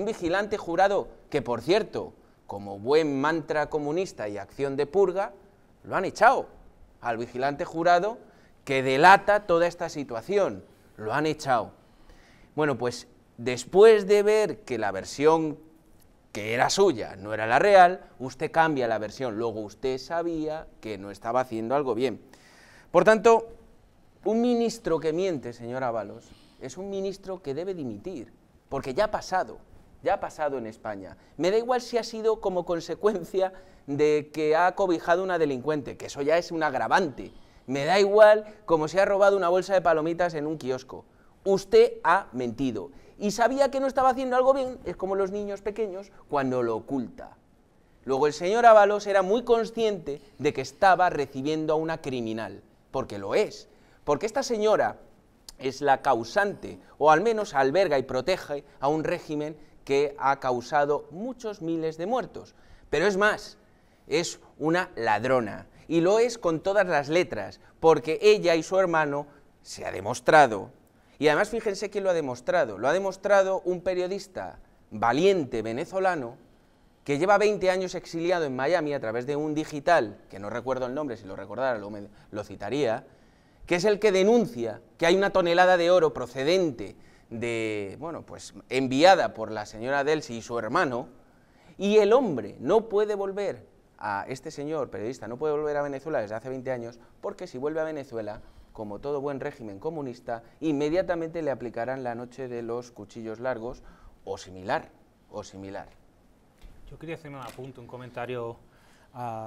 Un vigilante jurado que, por cierto, como buen mantra comunista y acción de purga, lo han echado al vigilante jurado que delata toda esta situación. Lo han echado. Bueno, pues después de ver que la versión que era suya no era la real, usted cambia la versión. Luego usted sabía que no estaba haciendo algo bien. Por tanto, un ministro que miente, señor Avalos, es un ministro que debe dimitir, porque ya ha pasado ya ha pasado en España. Me da igual si ha sido como consecuencia de que ha cobijado una delincuente, que eso ya es un agravante. Me da igual como si ha robado una bolsa de palomitas en un kiosco. Usted ha mentido. Y sabía que no estaba haciendo algo bien, es como los niños pequeños, cuando lo oculta. Luego el señor Ábalos era muy consciente de que estaba recibiendo a una criminal, porque lo es. Porque esta señora es la causante, o al menos alberga y protege a un régimen que ha causado muchos miles de muertos. Pero es más, es una ladrona. Y lo es con todas las letras, porque ella y su hermano se ha demostrado. Y además fíjense que lo ha demostrado. Lo ha demostrado un periodista valiente venezolano que lleva 20 años exiliado en Miami a través de un digital, que no recuerdo el nombre, si lo recordara lo, lo citaría, que es el que denuncia que hay una tonelada de oro procedente de, bueno, pues enviada por la señora Delsi y su hermano, y el hombre no puede volver a este señor periodista, no puede volver a Venezuela desde hace 20 años, porque si vuelve a Venezuela, como todo buen régimen comunista, inmediatamente le aplicarán la noche de los cuchillos largos o similar, o similar. Yo quería hacerme un apunto, un comentario a ah,